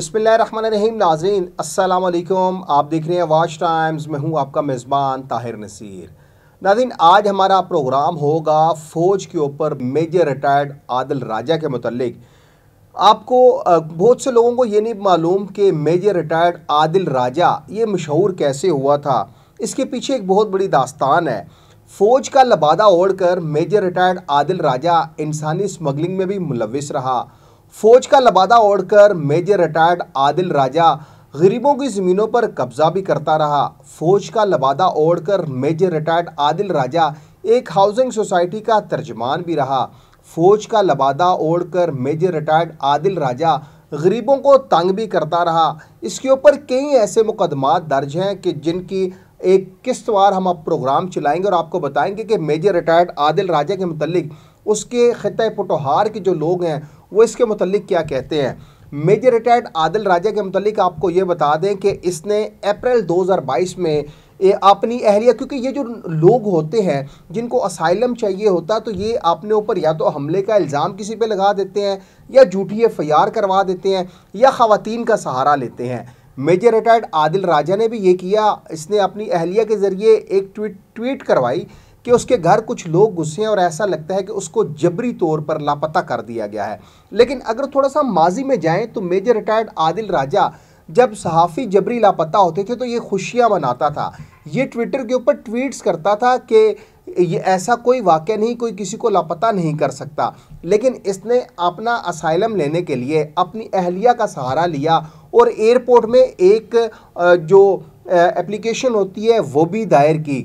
बिसमीम नाजरीन असलकुम आप देख रहे हैं वाच टाइम्स मैं हूं आपका मेज़बान ताहिर नसीर नाजीन आज हमारा प्रोग्राम होगा फ़ौज के ऊपर मेजर रिटायर्ड आदिल राजा के मतलब आपको बहुत से लोगों को ये नहीं मालूम कि मेजर रिटायर्ड आदिल राजा ये मशहूर कैसे हुआ था इसके पीछे एक बहुत बड़ी दास्तान है फ़ौज का लबादा ओढ़ कर मेजर रिटायर्ड आदिल राजा इंसानी स्मगलिंग में भी मुलविस रहा फौज का लबादा ओढ़कर मेजर रिटायर्ड आदिल राजा गरीबों की ज़मीनों पर कब्जा भी करता रहा फौज का लबादा ओढ़कर मेजर रिटायर्ड आदिल राजा एक हाउसिंग सोसाइटी का तर्जमान भी रहा फौज का लबादा ओढ़कर मेजर रिटायर्ड आदिल राजा गरीबों को तंग भी करता रहा इसके ऊपर कई ऐसे मुकदमात दर्ज हैं कि जिनकी एक किस्त वार हम अब प्रोग्राम चलाएंगे और आपको बताएंगे कि मेजर रिटायर्ड आदिल राजा के मतलब उसके ख़त पटोहार के जो लोग हैं वो इसके मतलब क्या कहते हैं मेजर रिटायर्ड आदिल राजा के मतलब आपको ये बता दें कि इसने अप्रैल 2022 में अपनी अहलिया क्योंकि ये जो लोग होते हैं जिनको असाइलम चाहिए होता तो ये अपने ऊपर या तो हमले का इल्ज़ाम किसी पे लगा देते हैं या झूठी एफ करवा देते हैं या ख़वातीन का सहारा लेते हैं मेजर रिटायर्ड आदिल राजा ने भी ये किया इसने अपनी अहलिया के ज़रिए एक ट्वीट ट्वीट करवाई कि उसके घर कुछ लोग घुसे हैं और ऐसा लगता है कि उसको जबरी तौर पर लापता कर दिया गया है लेकिन अगर थोड़ा सा माजी में जाएँ तो मेजर रिटायर्ड आदिल राजा जब सहाफ़ी जबरी लापता होते थे तो ये खुशियाँ मनाता था ये ट्विटर के ऊपर ट्वीट्स करता था कि ये ऐसा कोई वाक़ नहीं कोई किसी को लापता नहीं कर सकता लेकिन इसने अपना असाइलम लेने के लिए अपनी अहलिया का सहारा लिया और एयरपोर्ट में एक जो एप्लीकेशन होती है वो भी दायर की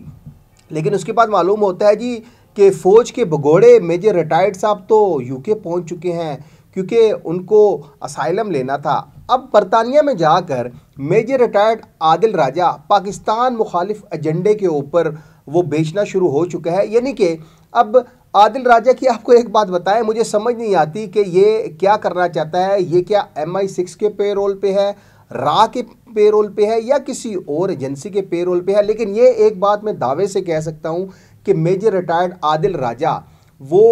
लेकिन उसके बाद मालूम होता है जी कि फ़ौज के भगोड़े मेजर रिटायर्ड साहब तो यूके पहुंच चुके हैं क्योंकि उनको असाइलम लेना था अब बरतानिया में जाकर मेजर रिटायर्ड आदिल राजा पाकिस्तान मुखालिफ एजेंडे के ऊपर वो बेचना शुरू हो चुका है यानी कि अब आदिल राजा की आपको एक बात बताएं मुझे समझ नहीं आती कि ये क्या करना चाहता है ये क्या एम आई सिक्स के पे रोल पर है रा के पेरोल पे है या किसी और एजेंसी के पेरोल पे है लेकिन ये एक बात मैं दावे से कह सकता हूँ कि मेजर रिटायर्ड आदिल राजा वो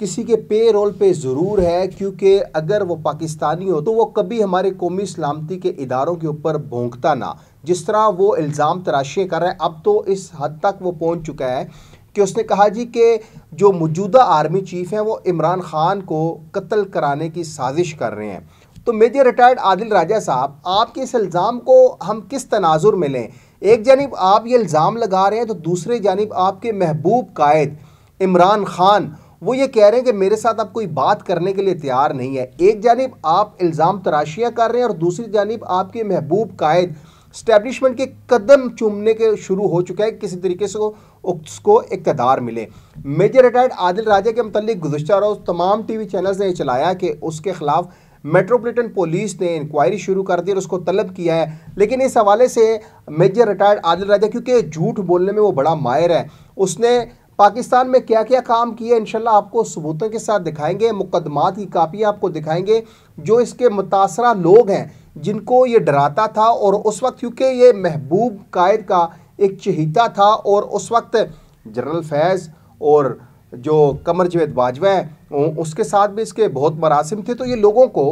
किसी के पे रोल पे ज़रूर है क्योंकि अगर वो पाकिस्तानी हो तो वो कभी हमारे कौमी सलामती के इदारों के ऊपर भोंकता ना जिस तरह वो इल्ज़ाम तराशें कर रहा है अब तो इस हद तक वो पहुंच चुका है कि उसने कहा जी कि जो मौजूदा आर्मी चीफ़ हैं वो इमरान खान को कत्ल कराने की साजिश कर रहे हैं तो मेजर रिटायर्ड आदिल राजा साहब आपके इस इल्ज़ाम को हम किस तनाजुर में लें एक जानब आप ये इल्ज़ाम लगा रहे हैं तो दूसरे जानब आपके महबूब कायद इमरान खान वो ये कह रहे हैं कि मेरे साथ आप कोई बात करने के लिए तैयार नहीं है एक जानब आप इल्ज़ाम तराशियाँ कर रहे हैं और दूसरी जानब आपके महबूब कायद स्टैब्लिशमेंट के कदम चूमने के शुरू हो चुका है किसी तरीके से उसको इकतदार मिले मेजर रिटायर्ड आदिल राजा के मतलब गुजशत रोज़ तमाम टी वी चैनल्स ने चलाया कि उसके खिलाफ मेट्रोपॉलिटन पुलिस ने इंक्वायरी शुरू कर दी और उसको तलब किया है लेकिन इस हवाले से मेजर रिटायर्ड आदिल राजा क्योंकि झूठ बोलने में वो बड़ा माहिर है उसने पाकिस्तान में क्या क्या काम किया इंशाल्लाह आपको सबूतों के साथ दिखाएंगे मुकदमात की कापियाँ आपको दिखाएंगे जो इसके मुतासर लोग हैं जिनको ये डराता था और उस वक्त क्योंकि ये महबूब कायद का एक चहीता था और उस वक्त जनरल फैज़ और जो कमर जवेद बाजवा है उसके साथ भी इसके बहुत मरासम थे तो ये लोगों को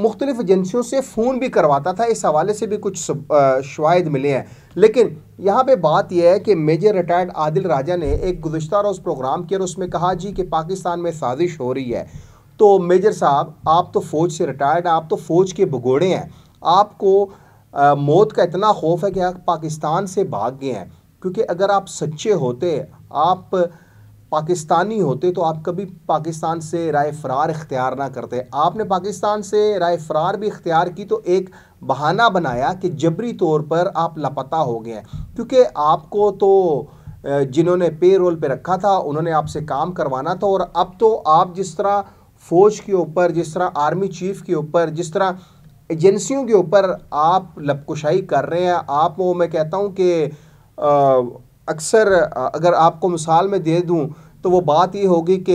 मुख्तलिफ एजेंसियों से फ़ोन भी करवाता था इस हवाले से भी कुछ शवाद मिले हैं लेकिन यहाँ पे बात यह है कि मेजर रिटायर्ड आदिल राजा ने एक गुज्त रोज़ प्रोग्राम किया और उसमें कहा जी कि पाकिस्तान में साजिश हो रही है तो मेजर साहब आप तो फ़ौज से रिटायर्ड हैं आप तो फ़ौज के भगोड़े हैं आपको आ, मौत का इतना खौफ है कि आप पाकिस्तान से भाग गए हैं क्योंकि अगर आप सच्चे होते आप पाकिस्तानी होते तो आप कभी पाकिस्तान से राय फ़रार इख्तियार ना करते आपने पाकिस्तान से राय फ़रार भी इख्तियार की तो एक बहाना बनाया कि जबरी तौर पर आप लापता हो गए क्योंकि आपको तो जिन्होंने पे रोल पर रखा था उन्होंने आपसे काम करवाना था और अब तो आप जिस तरह फ़ौज के ऊपर जिस तरह आर्मी चीफ़ के ऊपर जिस तरह एजेंसियों के ऊपर आप लपकुशाई कर रहे हैं आप वो मैं कहता हूँ कि अक्सर अगर आपको मिसाल में दे दूँ तो वो बात ये होगी कि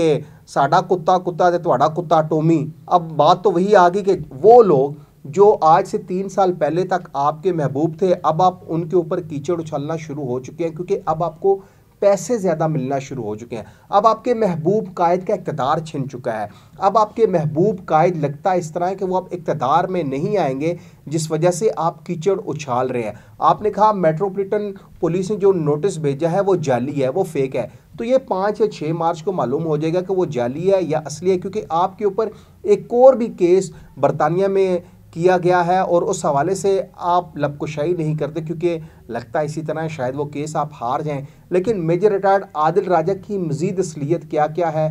साडा कुत्ता कुत्ता तो थोड़ा कुत्ता टोमी अब बात तो वही आ गई कि वो लोग जो आज से तीन साल पहले तक आपके महबूब थे अब आप उनके ऊपर कीचड़ उछलना शुरू हो चुके हैं क्योंकि अब आपको पैसे ज़्यादा मिलना शुरू हो चुके हैं अब आपके महबूब कायद का इकतदार छिन चुका है अब आपके महबूब कायद लगता है इस तरह कि वो अब इकतदार में नहीं आएंगे जिस वजह से आप कीचड़ उछाल रहे हैं आपने कहा मेट्रोपोलिटन पुलिस ने जो नोटिस भेजा है वो जाली है वो फेक है तो ये पाँच या छः मार्च को मालूम हो जाएगा कि वो जाली है या असली है क्योंकि आपके ऊपर एक और भी केस बरतानिया में किया गया है और उस हवाले से आप लपकुशाही नहीं करते क्योंकि लगता है इसी तरह शायद वो केस आप हार जाएं लेकिन मेजर रिटायर्ड आदिल राजा की मजीद असलियत क्या क्या है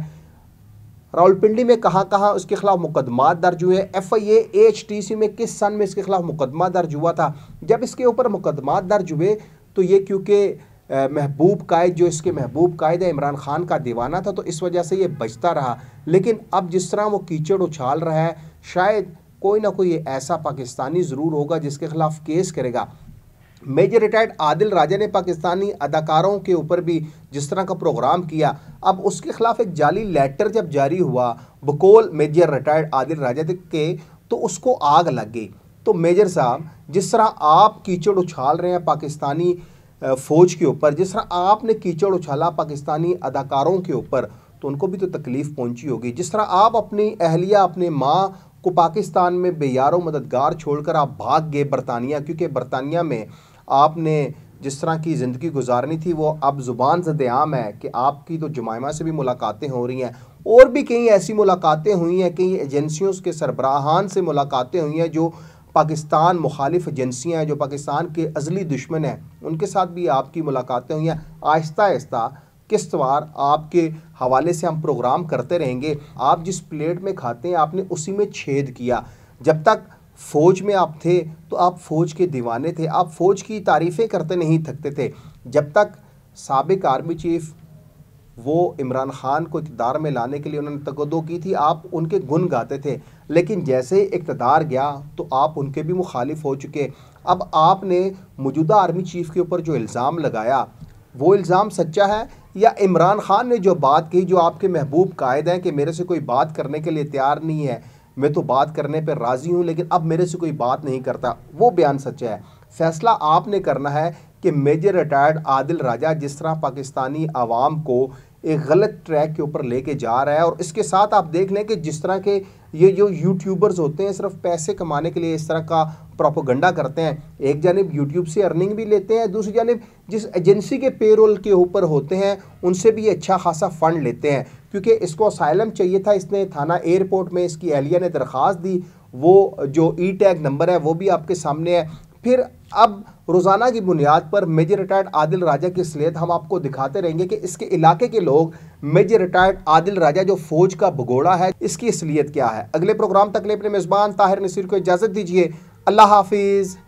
रावलपिंडी में कहाँ कहाँ उसके खिलाफ मुकदमा दर्ज हुए F I A H T C में किस सन में इसके खिलाफ मुकदमा दर्ज हुआ था जब इसके ऊपर मुकदमा दर्ज हुए तो ये क्योंकि महबूब कायद जो इसके महबूब कायद है इमरान खान का दीवाना था तो इस वजह से ये बचता रहा लेकिन अब जिस तरह वो कीचड़ उछाल रहा है शायद कोई ना कोई ऐसा पाकिस्तानी ज़रूर होगा जिसके खिलाफ केस करेगा मेजर रिटायर्ड आदिल राजा ने पाकिस्तानी अदाकारों के ऊपर भी जिस तरह का प्रोग्राम किया अब उसके खिलाफ एक जाली लेटर जब जारी हुआ बकोल मेजर रिटायर्ड आदिल राजा के तो उसको आग लग गई तो मेजर साहब जिस तरह आप कीचड़ उछाल रहे हैं पाकिस्तानी फ़ौज के ऊपर जिस तरह आपने कीचड़ उछाला पाकिस्तानी अदाकारों के ऊपर तो उनको भी तो तकलीफ़ पहुंची होगी जिस तरह आप अपनी अहलिया अपने माँ को पाकिस्तान में बेयारों मददगार छोड़कर आप भाग गए बरतानिया क्योंकि बरतानिया में आपने जिस तरह की ज़िंदगी गुजारनी थी वो अब ज़ुबान जद आम है कि आपकी तो जमायमा से भी मुलाकातें हो रही हैं और भी कई ऐसी मुलाकातें हुई हैं कई एजेंसियों के सरबराहान से मुलाकातें हुई हैं जो पाकिस्तान मुखालिफ एजेंसियाँ हैं जो पाकिस्तान के अजली दुश्मन हैं उनके साथ भी आपकी मुलाकातें हुई हैं आहिस्ता आहिस्ता किस्तवार आपके हवाले से हम प्रोग्राम करते रहेंगे आप जिस प्लेट में खाते हैं आपने उसी में छेद किया जब तक फ़ौज में आप थे तो आप फ़ौज के दीवाने थे आप फ़ौज की तारीफ़ें करते नहीं थकते थे जब तक सबक आर्मी चीफ़ वो इमरान ख़ान को इकतदार में लाने के लिए उन्होंने तकदो की थी आप उनके गुन गाते थे लेकिन जैसे ही इकतदार गया तो आप उनके भी मुखालिफ हो चुके अब आपने मौजूदा आर्मी चीफ़ के ऊपर जो इल्ज़ाम लगाया वो इल्ज़ाम सच्चा है या इमरान खान ने जो बात कही जो आपके महबूब कायद हैं कि मेरे से कोई बात करने के लिए तैयार नहीं है मैं तो बात करने पर राज़ी हूँ लेकिन अब मेरे से कोई बात नहीं करता वो बयान सच्चा है फैसला आपने करना है कि मेजर रिटायर्ड आदिल राजा जिस तरह पाकिस्तानी आवाम को एक गलत ट्रैक के ऊपर लेके जा रहा है और इसके साथ आप देख लें कि जिस तरह के ये जो यूट्यूबर्स होते हैं सिर्फ पैसे कमाने के लिए इस तरह का प्रोपोगंडा करते हैं एक जानब यूट्यूब से अर्निंग भी लेते हैं दूसरी जानब जिस एजेंसी के पेरोल के ऊपर होते हैं उनसे भी अच्छा खासा फ़ंड लेते हैं क्योंकि इसको असाइलम चाहिए था इसने थाना एयरपोर्ट में इसकी एहलिया ने दरख्वास्त दी वो जो ई टैग नंबर है वो भी आपके सामने है फिर अब रोज़ाना की बुनियाद पर मेजर रिटायर्ड आदिल राजा की असलियत हम आपको दिखाते रहेंगे कि इसके इलाके के लोग मेजर रिटायर्ड आदिल राजा जो फौज का भगोड़ा है इसकी असलियत क्या है अगले प्रोग्राम तक ले अपने मेज़बान ताहिर नसीर को इजाज़त दीजिए अल्लाह हाफिज़